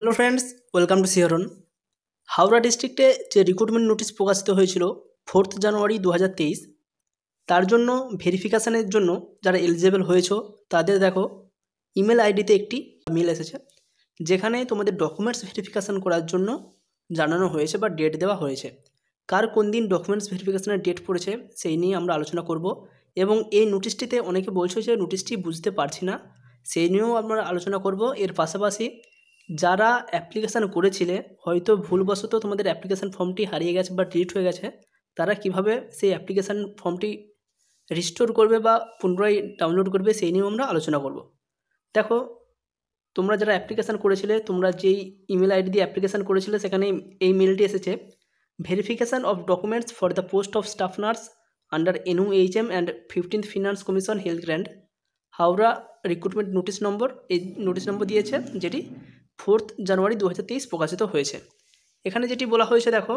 hello friends welcome to সিহরন হাওড়া ডিস্ট্রিক্টে যে রিক্রুটমেন্ট নোটিশ প্রকাশিত হয়েছিল ফোর্থ জানুয়ারি দু তার জন্য ভেরিফিকেশানের জন্য যারা এলিজেবল হয়েছ তাদের দেখো ইমেল আইডিতে একটি মেল এসেছে যেখানে তোমাদের ডকুমেন্টস ভেরিফিকেশান করার জন্য জানানো হয়েছে বা ডেট দেওয়া হয়েছে কার কোন দিন ডকুমেন্টস ভেরিফিকেশানের ডেট পড়েছে সেই নিয়ে আমরা আলোচনা করব এবং এই নোটিশটিতে অনেকে বলছে যে নোটিশটি বুঝতে পারছি না সেই নিয়েও আমরা আলোচনা করব এর পাশাপাশি যারা অ্যাপ্লিকেশান করেছিলে হয়তো ভুলবশত তোমাদের অ্যাপ্লিকেশান ফর্মটি হারিয়ে গেছে বা ডিলিট হয়ে গেছে তারা কিভাবে সেই অ্যাপ্লিকেশান ফর্মটি রিস্টোর করবে বা পুনরায় ডাউনলোড করবে সেই নিয়েও আমরা আলোচনা করব দেখো তোমরা যারা অ্যাপ্লিকেশান করেছিলে তোমরা যেই ইমেল আইডি দিয়ে অ্যাপ্লিকেশান করেছিলে সেখানে এই মেলটি এসেছে verification of documents for the post of staff nurse under H M and fifteenth finance commission health grant Howrah recruitment notice number এই নোটিশ নম্বর দিয়েছে যেটি ফোর্থ জানুয়ারি দু প্রকাশিত হয়েছে এখানে যেটি বলা হয়েছে দেখো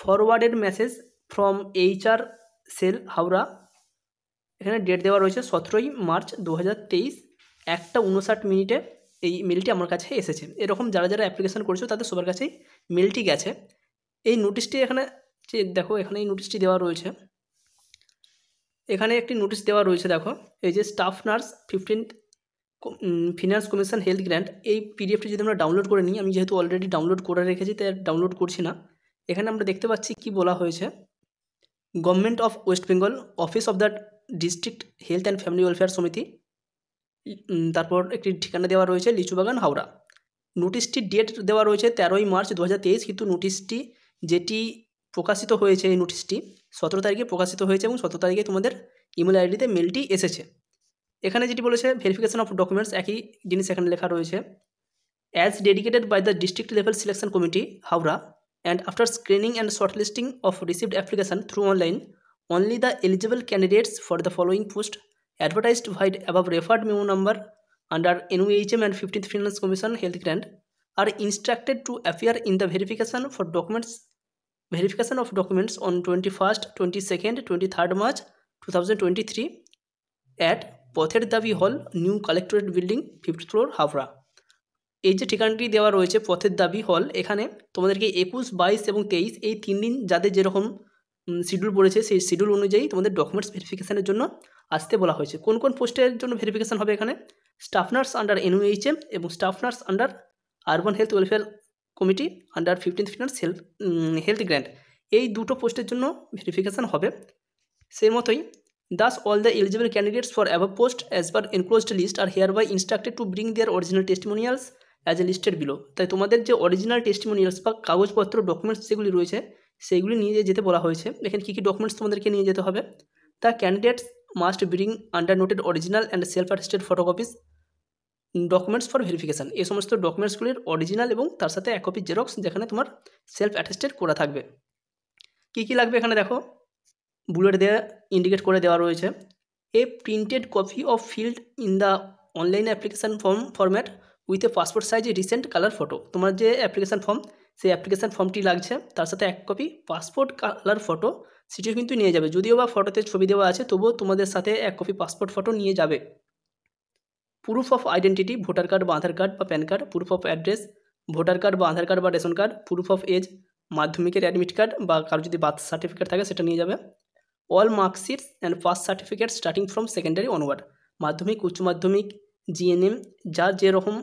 forwarded message from HR cell Howrah এখানে ডেট দেওয়া রয়েছে সতেরোই মার্চ দু একটা উনষাট মিনিটে এই মেলটি আমার কাছে এসেছে এরকম যারা যারা অ্যাপ্লিকেশান করেছে তাদের সবার কাছেই মেলটি গেছে এই নোটিশটি এখানে যে দেখো এখানে এই নোটিশটি দেওয়া রয়েছে এখানে একটি নোটিশ দেওয়া রয়েছে দেখো এই যে staff nurse fifteenth finance commission health grant এই পিডিএফটি যদি আমরা ডাউনলোড করে নিই আমি যেহেতু অলরেডি ডাউনলোড করে রেখেছি তাই ডাউনলোড করছি না এখানে আমরা দেখতে পাচ্ছি কি বলা হয়েছে government of West Bengal office of the district health and family welfare Samiti তারপর একটি ঠিকানা দেওয়া রয়েছে লিচুবাগান হাওড়া নোটিশটি ডেট দেওয়া রয়েছে তেরোই মার্চ দু কিন্তু নোটিশটি যেটি প্রকাশিত হয়েছে এই নোটিশটি সতেরো তারিখে প্রকাশিত হয়েছে এবং সতেরো তারিখে তোমাদের ইমেল আইডিতে মেলটি এসেছে এখানে যেটি বলেছে ভেরিফিকেশন অফ ডকুমেন্টস একই জিনিস এখানে লেখা রয়েছে as dedicated by the district level selection committee Howrah and after screening and shortlisting of received application through online only the eligible candidates for the following post advertised vide above referred memo number under NEHM and fifteenth finance commission health grant are instructed to appear in the verification for documents documents on twenty first twenty second twenty third March two thousand twenty three at পথের দাবি হল new collectorate building fifth floor Howrah এই যে ঠিকানাটি দেওয়া রয়েছে পথের দাবি হল এখানে তোমাদেরকে একুশ বাইশ এবং তেইশ এই তিন দিন যাদের যেরকম শিডিউল পড়েছে সেই শিডিউল অনুযায়ী তোমাদের ডকুমেন্টস ভেরিফিকেশানের জন্য আসতে বলা হয়েছে কোন কোন পোস্টের জন্য ভেরিফিকেশান হবে এখানে স্টাফ নার্স আন্ডার এনইএইচএম এবং staff nurse under urban health welfare committee under fifteen finance health health grant এই দুটো পোস্টের জন্য ভেরিফিকেশান হবে সেই মতোই Thus, all the eligible candidates for above post as per enclosed list are hereby instructed to bring their original testimonials as a listed below তাই তোমাদের যে অরিজিনাল টেস্টিমোনিয়ালস বা কাগজপত্র ডকুমেন্টস যেগুলি রয়েছে সেইগুলি নিয়ে যেতে বলা হয়েছে এখানে কী কী ডকুমেন্টস তোমাদেরকে নিয়ে যেতে হবে তা candidates must bring undernoted original and self attested photocopies documents for verification এই সমস্ত ডকুমেন্টসগুলির অরিজিনাল এবং তার সাথে এক কপি জেরক্স যেখানে তোমার সেলফ অ্যাটেস্টেড করা থাকবে কী কী লাগবে এখানে দেখো বুলেট দেওয়া ইন্ডিকেট করে দেওয়া রয়েছে a printed copy of filled in the online application form format with a passport size recent colour photo তোমার যে অ্যাপ্লিকেশান ফর্ম সেই অ্যাপ্লিকেশান ফর্মটি লাগছে তার সাথে এক কপি পাসপোর্ট কালার ফটো সেটিও কিন্তু নিয়ে যাবে যদিও বা ফটোতে ছবি দেওয়া আছে তবুও তোমাদের সাথে এক কপি পাসপোর্ট ফটো নিয়ে যাবে proof of identity voter card বা আধার কার্ড বা PAN card proof of address voter card বা আধার কার্ড বা ration card proof of age মাধ্যমিকের অ্যাডমিট কার্ড বা কারো যদি বার্থ সার্টিফিকেট থাকে সেটা নিয়ে যাবে all marksheets and first certificate starting from secondary onward Madhyamik Uchcha মাধ্যমিক জিএনএম যার যেরকম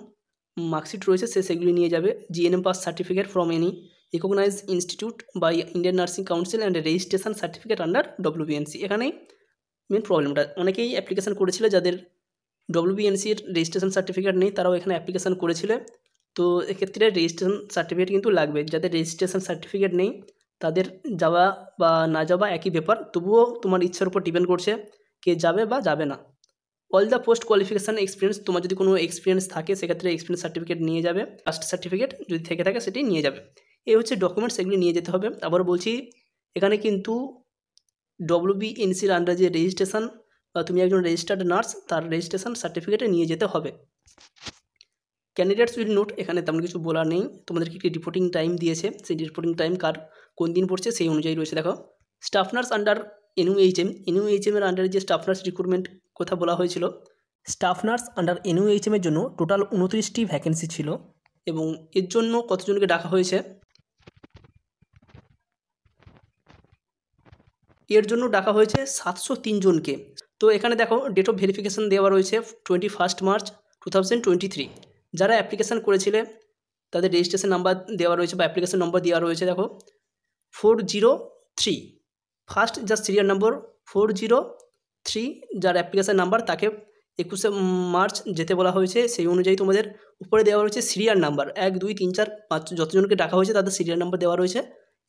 মার্কশিট রয়েছে সে সেগুলি নিয়ে যাবে GNM pass certificate from any recognise institute বা Indian nursing council and registration certificate under WBNC এখানেই মেন প্রবলেমটা অনেকেই অ্যাপ্লিকেশান করেছিল যাদের ডব্লিউবিএনসির রেজিস্ট্রেশন সার্টিফিকেট নেই তারাও এখানে অ্যাপ্লিকেশান করেছিল তো এক্ষেত্রে রেজিস্ট্রেশন সার্টিফিকেট কিন্তু লাগবে যাদের রেজিস্ট্রেশন সার্টিফিকেট নেই তাদের যাওয়া বা না যাওয়া একই ব্যাপার তবুও তোমার ইচ্ছার উপর ডিপেন্ড করছে কে যাবে বা যাবে না all the post qualification experience তোমার যদি কোনো এক্সপিরিয়েন্স থাকে সেক্ষেত্রে এক্সপিরিয়েন্স সার্টিফিকেট নিয়ে যাবে কাস্ট সার্টিফিকেট যদি থেকে থাকে সেটি নিয়ে যাবে এই হচ্ছে ডকুমেন্টস এগুলি নিয়ে যেতে হবে আবার বলছি এখানে কিন্তু ডব্লিউবিএনসির আন্ডার যে রেজিস্ট্রেশন বা তুমি একজন রেজিস্টার্ড নার্স তার রেজিস্ট্রেশন সার্টিফিকেটে নিয়ে যেতে হবে ক্যান্ডিডেটস উইল নোট এখানে তেমন কিছু বলা নেই তোমাদেরকে একটি রিপোর্টিং টাইম দিয়েছে সেই রিপোর্টিং টাইম কার কোন দিন পড়ছে সেই অনুযায়ী রয়েছে দেখো staff nurse under H M NU H এমের আন্ডারে যে স্টাফনার্স রিক্রুটমেন্ট কথা বলা হয়েছিল আন্ডার এনইউ এইচ এমের জন্য টোটাল উনত্রিশটি ভ্যাকেন্সি ছিল এবং এর জন্য কতজনকে ডাকা হয়েছে এর জন্য ডাকা হয়েছে সাতশো জনকে তো এখানে দেখো ডেট অফ ভেরিফিকেশান দেওয়া রয়েছে twenty first March two twenty three যারা অ্যাপ্লিকেশান করেছিলে তাদের রেজিস্ট্রেশন নাম্বার দেওয়া রয়েছে বা অ্যাপ্লিকেশন নম্বর দেওয়া রয়েছে দেখো ফোর জিরো থ্রি ফার্স্ট যার serial number four zero three যার অ্যাপ্লিকেশান নাম্বার তাকে একুশে মার্চ যেতে বলা হয়েছে সেই অনুযায়ী তোমাদের উপরে দেওয়া রয়েছে সিরিয়াল নাম্বার এক দুই তিন চার পাঁচ যতজনকে ডাকা হয়েছে তাদের সিরিয়াল নাম্বার দেওয়া রয়েছে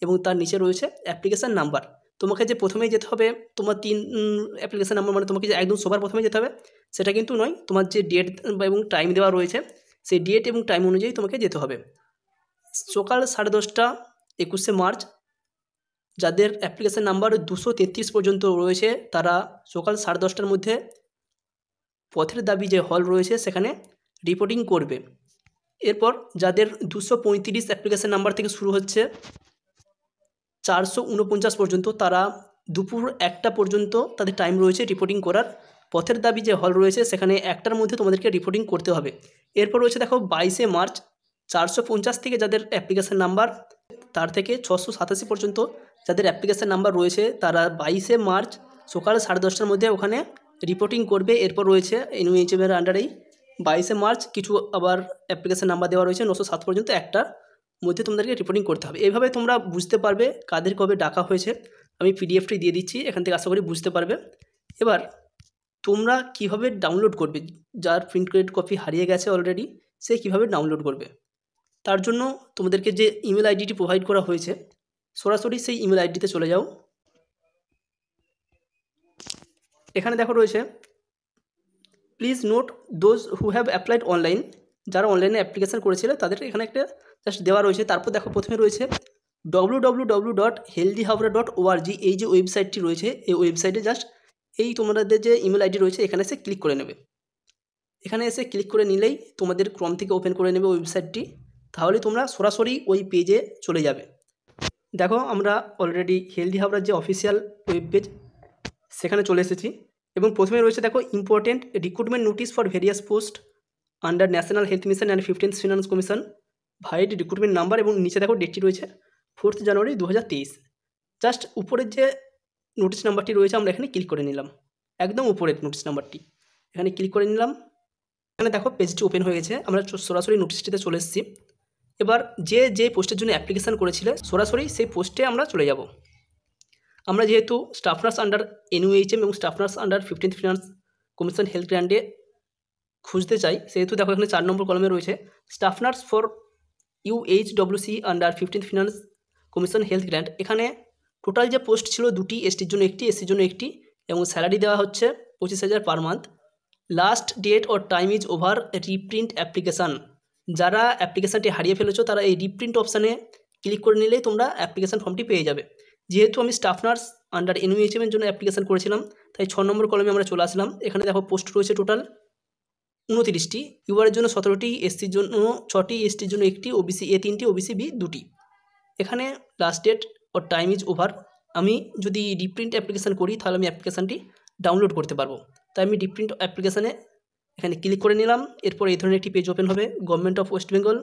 এবং তার নিচে রয়েছে অ্যাপ্লিকেশান নাম্বার তোমাকে যে প্রথমেই যেতে হবে তোমার তিন অ্যাপ্লিকেশান নাম্বার মানে তোমাকে যে একদম সবার প্রথমে যেতে হবে সেটা কিন্তু নয় তোমার যে ডেট এবং টাইম দেওয়া রয়েছে সেই ডেট এবং টাইম অনুযায়ী তোমাকে যেতে হবে সকাল সাড়ে দশটা একুশে মার্চ যাদের অ্যাপ্লিকেশান নাম্বার দুশো তেত্রিশ পর্যন্ত রয়েছে তারা সকাল সাড়ে দশটার মধ্যে পথের দাবি যে হল রয়েছে সেখানে রিপোর্টিং করবে এরপর যাদের দুশো পঁয়ত্রিশ অ্যাপ্লিকেশান নাম্বার থেকে শুরু হচ্ছে চারশো উনপঞ্চাশ পর্যন্ত তারা দুপুর একটা পর্যন্ত তাদের টাইম রয়েছে রিপোর্টিং করার পথের দাবি যে হল রয়েছে সেখানে একটার মধ্যে তোমাদেরকে রিপোর্টিং করতে হবে এরপর রয়েছে দেখো বাইশে মার্চ চারশো পঞ্চাশ থেকে যাদের অ্যাপ্লিকেশান নাম্বার তার থেকে ছশো সাতাশি পর্যন্ত যাদের অ্যাপ্লিকেশান নাম্বার রয়েছে তারা বাইশে মার্চ সকাল সাড়ে দশটার মধ্যে ওখানে রিপোর্টিং করবে এরপর রয়েছে এনইএইচএমের আন্ডারেই বাইশে মার্চ কিছু আবার অ্যাপ্লিকেশান নাম্বার দেওয়া রয়েছে নশো সাত পর্যন্ত একটা মধ্যে তোমাদেরকে রিপোর্টিং করতে হবে এভাবে তোমরা বুঝতে পারবে কাদের কবে ডাকা হয়েছে আমি পিডিএফটি দিয়ে দিচ্ছি এখান থেকে আশা করি বুঝতে পারবে এবার তোমরা কিভাবে ডাউনলোড করবে যার প্রিন্ট কপি হারিয়ে গেছে অলরেডি সে কিভাবে ডাউনলোড করবে তার জন্য তোমাদেরকে যে ইমেল আইডিটি প্রোভাইড করা হয়েছে সরাসরি সেই ইমেল আইডিতে চলে যাও এখানে দেখো রয়েছে please note those who have applied online যারা অনলাইনে অ্যাপ্লিকেশান করেছিল তাদের এখানে একটা জাস্ট দেওয়া রয়েছে তারপর দেখো প্রথমে রয়েছে W W W dot healthy dot এই যে ওয়েবসাইটটি রয়েছে এই ওয়েবসাইটে জাস্ট এই তোমাদের যে ইমেল আইডি রয়েছে এখানে এসে ক্লিক করে নেবে এখানে এসে ক্লিক করে নিলেই তোমাদের ক্রম থেকে ওপেন করে নেবে ওয়েবসাইটটি তাহলে তোমরা সরাসরি ওই পেজে চলে যাবে দেখো আমরা অলরেডি হেলদি হাওড়ার যে অফিসিয়াল ওয়েব পেজ সেখানে চলে এসেছি এবং প্রথমে রয়েছে দেখো important recruitment notice for various post under national health mission and fifteenth finance commission vide recruitment number এবং নিচে দেখো ডেটটি রয়েছে ফোর্থ জানুয়ারি দু জাস্ট উপরের যে নোটিস নাম্বারটি রয়েছে আমরা এখানে ক্লিক করে নিলাম একদম উপরের নোটিস নাম্বারটি এখানে ক্লিক করে নিলাম এখানে দেখো পেজটি ওপেন হয়ে গেছে আমরা সরাসরি নোটিশটিতে চলে এসেছি এবার যে যে পোস্টের জন্য অ্যাপ্লিকেশান করেছিলে সরাসরি সেই পোস্টে আমরা চলে যাব আমরা যেহেতু স্টাফ নার্স আন্ডার এনইউএইচএম এবং staff nurse under fifteenth finance commission health গ্র্যান্ডে খুঁজতে চাই সেহেতু দেখো এখানে চার নম্বর কলমে রয়েছে staff nurse for UHWC under fifteenth finance commission health grant এখানে টোটাল যে পোস্ট ছিল দুটি এসটির জন্য একটি এসির জন্য একটি এবং স্যালারি দেওয়া হচ্ছে পঁচিশ হাজার per month last date or time is over reprint application যারা অ্যাপ্লিকেশানটি হারিয়ে ফেলেছো তারা এই রিপ্রিন্ট অপশানে ক্লিক করে নিলেই তোমরা অ্যাপ্লিকেশান ফর্মটি পেয়ে যাবে যেহেতু আমি স্টাফ নার্স আন্ডার এনইএচএমের জন্য অ্যাপ্লিকেশান করেছিলাম তাই ছ নম্বর কলমে আমরা চলে আসলাম এখানে দেখো পোস্ট রয়েছে টোটাল উনতিরিশটি ইউআরের জন্য সতেরোটি এসসির জন্য ছটি এসটির জন্য একটি ওবিসি এ তিনটি ওবিসি বি দুটি এখানে লাস্ট ডেট ও টাইম ইজ ওভার আমি যদি রিপ্রিন্ট অ্যাপ্লিকেশান করি তাহলে আমি অ্যাপ্লিকেশানটি ডাউনলোড করতে পারবো তাই আমি রিপ্রিন্ট অ্যাপ্লিকেশানে এখানে ক্লিক করে নিলাম এরপর এই ধরনের একটি পেজ ওপেন হবে government of West Bengal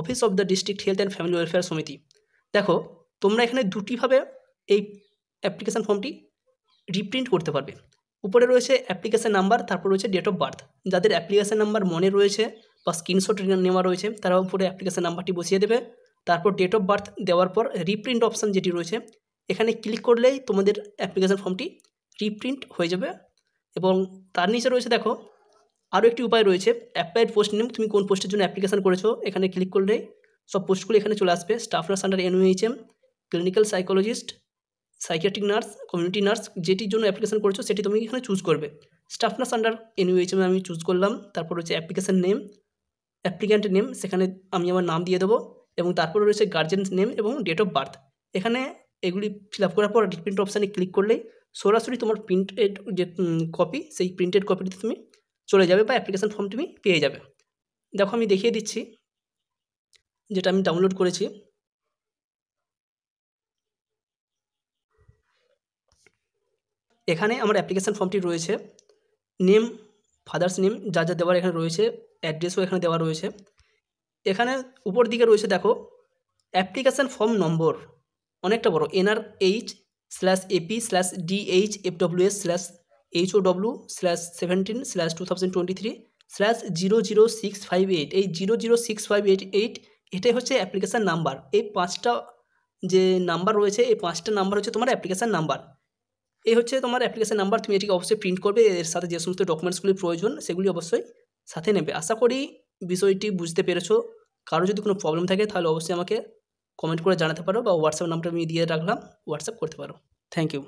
office of the district health and family welfare Samiti দেখো তোমরা এখানে দুটিভাবে এই অ্যাপ্লিকেশান ফর্মটি রিপ্রিন্ট করতে পারবে উপরে রয়েছে অ্যাপ্লিকেশান নাম্বার তারপর রয়েছে ডেট অফ বার্থ যাদের অ্যাপ্লিকেশান নাম্বার মনে রয়েছে বা স্ক্রিনশট নেওয়া রয়েছে তারা উপরে অ্যাপ্লিকেশান নাম্বারটি বসিয়ে দেবে তারপর ডেট অফ বার্থ দেওয়ার পর রিপ্রিন্ট অপশান যেটি রয়েছে এখানে ক্লিক করলেই তোমাদের অ্যাপ্লিকেশান ফর্মটি রিপ্রিন্ট হয়ে যাবে এবং তার নিচে রয়েছে দেখো আরও একটি উপায় রয়েছে অ্যাপ্লাইড পোস্ট নেম তুমি কোন পোস্টের জন্য অ্যাপ্লিকেশান করেছো এখানে ক্লিক করলে সব পোস্টগুলো এখানে চলে আসবে staff nurse under NOHM clinical psychologist psychiatric nurse community nurse যেটির জন্য অ্যাপ্লিকেশান করেছো সেটি তুমি এখানে চুজ করবে স্টাফ নার্স আন্ডার এনওএইচএম আমি চুজ করলাম তারপর রয়েছে অ্যাপ্লিকেশান নেম অ্যাপ্লিক্যান্ট নেম সেখানে আমি আমার নাম দিয়ে দেবো এবং তারপরে রয়েছে গার্জেন্স নেম এবং ডেট অফ বার্থ এখানে এগুলি ফিল আপ করার পর প্রিন্ট অপশানে ক্লিক করলেই সরাসরি তোমার প্রিন্টেড যে কপি সেই প্রিন্টেড কপিটি তুমি চলে যাবে বা অ্যাপ্লিকেশান ফর্ম তুমি পেয়ে যাবে দেখো আমি দেখিয়ে দিচ্ছি যেটা আমি ডাউনলোড করেছি এখানে আমার অ্যাপ্লিকেশান ফর্মটি রয়েছে নেম ফাদার্স নেম যা যা দেওয়ার এখানে রয়েছে অ্যাড্রেসও এখানে দেওয়া রয়েছে এখানে উপর দিকে রয়েছে দেখো অ্যাপ্লিকেশান ফর্ম নম্বর অনেকটা বড় NRH slash AP slash DH FWS slash O W slash seventeen slash two thousand twenty three slash zero zero six five eight এই zero zero six five eight eight এটাই হচ্ছে application number এই পাঁচটা যে number রয়েছে এই পাঁচটা number হচ্ছে তোমার অ্যাপ্লিকেশান নাম্বার এই হচ্ছে তোমার অ্যাপ্লিকেশান নাম্বার তুমি এটিকে অবশ্যই প্রিন্ট করবে এর সাথে যে সমস্ত ডকুমেন্টসগুলি প্রয়োজন সেগুলি অবশ্যই সাথে নেবে আশা করি বিষয়টি বুঝতে পেরেছো কারো যদি কোনো প্রবলেম থাকে তাহলে অবশ্যই আমাকে কমেন্ট করে জানাতে পারো বা হোয়াটসঅ্যাপ নাম্বারটা আমি দিয়ে রাখলাম হোয়াটসঅ্যাপ করতে পারো থ্যাংক ইউ